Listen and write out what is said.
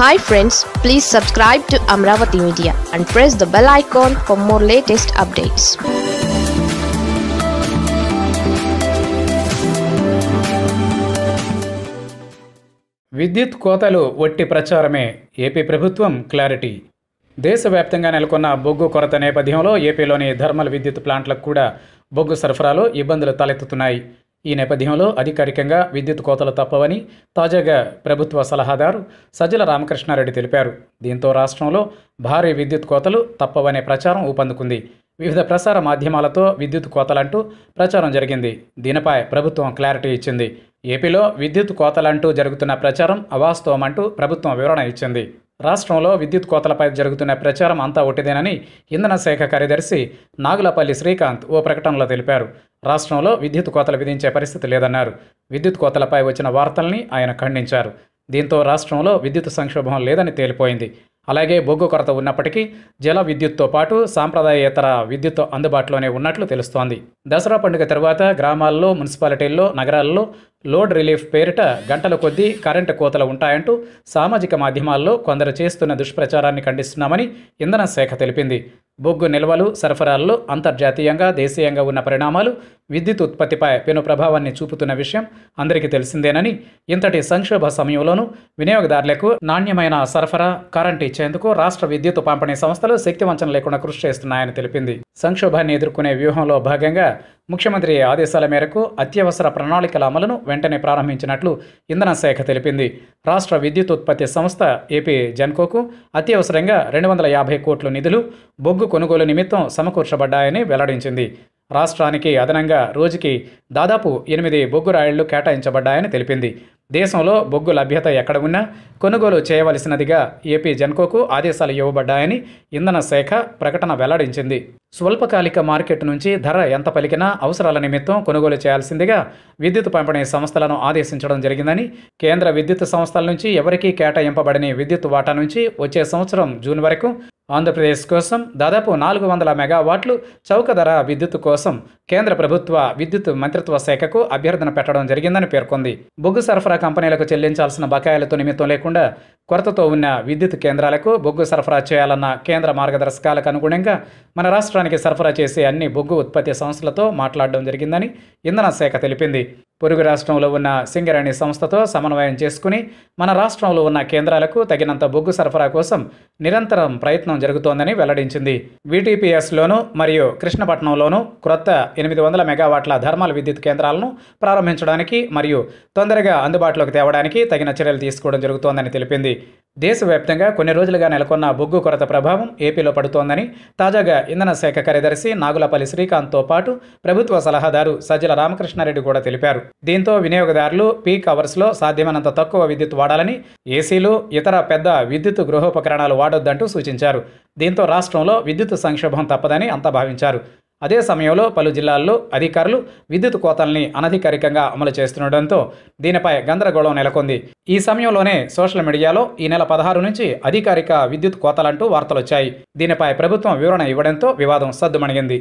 hi friends please subscribe to Amaravati media and press the bell icon for more latest updates విద్యుత్ కోతలు ఒట్టి ప్రచారమే AP ప్రభుత్వం clarity దేశవ్యాప్తంగా నెలకొన్న బొగ్గు కొరత నేపథ్యంలో ఏపీలోని థర్మల్ విద్యుత్ ప్లాంట్లకు కూడా బొగ్గు సరఫరాలో ఇబ్బందులు తలెత్తుతున్నాయి ఈ నేపథ్యంలో అధికారికంగా విద్యుత్ కోతలు తప్పవని తాజాగా ప్రభుత్వ సలహాదారు సజ్జల రామకృష్ణారెడ్డి తెలిపారు దీంతో రాష్ట్రంలో భారీ విద్యుత్ కోతలు తప్పవనే ప్రచారం ఊపందుకుంది వివిధ ప్రసార మాధ్యమాలతో విద్యుత్ కోతలంటూ ప్రచారం జరిగింది దీనిపై ప్రభుత్వం క్లారిటీ ఇచ్చింది ఏపీలో విద్యుత్ కోతలంటూ జరుగుతున్న ప్రచారం అవాస్తవమంటూ ప్రభుత్వం వివరణ ఇచ్చింది రాష్ట్రంలో విద్యుత్ కోతలపై జరుగుతున్న ప్రచారం అంతా ఒకటిదేనని ఇంధన శాఖ కార్యదర్శి నాగులపల్లి శ్రీకాంత్ ఓ ప్రకటనలో తెలిపారు రాష్ట్రంలో విద్యుత్ కోతలు విధించే పరిస్థితి లేదన్నారు విద్యుత్ కోతలపై వచ్చిన వార్తల్ని ఆయన ఖండించారు దీంతో రాష్ట్రంలో విద్యుత్ సంక్షోభం లేదని తేలిపోయింది అలాగే బొగ్గు కొరత ఉన్నప్పటికీ జల విద్యుత్తో పాటు సాంప్రదాయేతర విద్యుత్ అందుబాటులోనే ఉన్నట్లు తెలుస్తోంది దసరా పండుగ తర్వాత గ్రామాల్లో మున్సిపాలిటీల్లో నగరాల్లో లోడ్ రిలీఫ్ పేరిట గంటల కొద్దీ కరెంటు కోతలు ఉంటాయంటూ సామాజిక మాధ్యమాల్లో కొందరు చేస్తున్న దుష్ప్రచారాన్ని ఖండిస్తున్నామని ఇంధన శాఖ తెలిపింది బొగ్గు నిల్వలు సరఫరాల్లో అంతర్జాతీయంగా దేశీయంగా ఉన్న పరిణామాలు విద్యుత్ ఉత్పత్తిపై పెను ప్రభావాన్ని చూపుతున్న విషయం అందరికీ తెలిసిందేనని ఇంతటి సంక్షోభ సమయంలోనూ వినియోగదారులకు నాణ్యమైన సరఫరా కరెంట్ ఇచ్చేందుకు రాష్ట్ర విద్యుత్ పంపిణీ సంస్థలు శక్తివంచన లేకుండా కృషి చేస్తున్నాయని తెలిపింది సంక్షోభాన్ని ఎదుర్కొనే వ్యూహంలో భాగంగా ముఖ్యమంత్రి ఆదేశాల మేరకు అత్యవసర ప్రణాళికల అమలును వెంటనే ప్రారంభించినట్లు ఇంధన శాఖ తెలిపింది రాష్ట్ర విద్యుత్ ఉత్పత్తి సంస్థ ఏపీ జన్కోకు అత్యవసరంగా రెండు వందల యాభై కోట్ల నిధులు బొగ్గు కొనుగోలు నిమిత్తం సమకూర్చబడ్డాయని వెల్లడించింది రాష్ట్రానికి అదనంగా రోజుకి దాదాపు ఎనిమిది బొగ్గు రాయళ్లు కేటాయించబడ్డాయని తెలిపింది దేశంలో బొగ్గు లభ్యత ఎక్కడ ఉన్నా కొనుగోలు చేయవలసినదిగా ఏపీ జన్కోకు ఆదేశాలు ఇవ్వబడ్డాయని ఇంధన శాఖ ప్రకటన వెల్లడించింది స్వల్పకాలిక మార్కెట్ నుంచి ధర ఎంత పలికినా అవసరాల నిమిత్తం కొనుగోలు చేయాల్సిందిగా విద్యుత్ పంపిణీ సంస్థలను ఆదేశించడం జరిగిందని కేంద్ర విద్యుత్ సంస్థల నుంచి ఎవరికీ కేటాయింపబడని విద్యుత్ వాటా నుంచి వచ్చే సంవత్సరం జూన్ వరకు ఆంధ్రప్రదేశ్ కోసం దాదాపు నాలుగు వందల మెగావాట్లు చౌక ధర విద్యుత్ కోసం కేంద్ర ప్రభుత్వ విద్యుత్ మంత్రిత్వ శాఖకు అభ్యర్థన పెట్టడం జరిగిందని పేర్కొంది బొగ్గు సరఫరా కంపెనీలకు చెల్లించాల్సిన బకాయిలతో నిమిత్తం లేకుండా కొరతతో ఉన్న విద్యుత్ కేంద్రాలకు బొగ్గు సరఫరా చేయాలన్న కేంద్ర మార్గదర్శకాలకు అనుగుణంగా మన రాష్ట్రానికి సరఫరా చేసే అన్ని బొగ్గు ఉత్పత్తి సంస్థలతో మాట్లాడడం జరిగిందని ఇంధన శాఖ తెలిపింది పొరుగు రాష్ట్రంలో ఉన్న సింగరేణి సంస్థతో సమన్వయం చేసుకుని మన రాష్ట్రంలో ఉన్న కేంద్రాలకు తగినంత బొగ్గు సరఫరా కోసం నిరంతరం ప్రయత్నం జరుగుతోందని వెల్లడించింది వీటీపీఎస్లోనూ మరియు కృష్ణపట్నంలోను క్రొత్త ఎనిమిది వందల మెగావాట్ల థర్మల్ విద్యుత్ కేంద్రాలను ప్రారంభించడానికి మరియు తొందరగా అందుబాటులోకి తేవడానికి తగిన చర్యలు తీసుకోవడం జరుగుతోందని తెలిపింది దేశవ్యాప్తంగా కొన్ని రోజులుగా నెలకొన్న బొగ్గు కొరత ప్రభావం ఏపీలో పడుతోందని తాజాగా ఇంధన శాఖ కార్యదర్శి నాగులపల్లి శ్రీకాంత్తో పాటు ప్రభుత్వ సలహాదారు సజ్జల రామకృష్ణారెడ్డి కూడా తెలిపారు దీంతో వినియోగదారులు పీక్ అవర్స్లో సాధ్యమైనంత తక్కువ విద్యుత్ వాడాలని ఏసీలు ఇతర పెద్ద విద్యుత్ గృహోపకరణాలు వాడొద్దంటూ సూచించారు దీంతో రాష్ట్రంలో విద్యుత్ సంక్షోభం తప్పదని అంతా భావించారు అదే సమయంలో పలు జిల్లాల్లో అధికారులు విద్యుత్ కోతల్ని అనధికారికంగా అమలు చేస్తుండటంతో దీనిపై గందరగోళం నెలకొంది ఈ సమయంలోనే సోషల్ మీడియాలో ఈ నెల పదహారు నుంచి అధికారిక విద్యుత్ కోతలంటూ వార్తలొచ్చాయి దీనిపై ప్రభుత్వం వివరణ ఇవ్వడంతో వివాదం సద్దుమణిగింది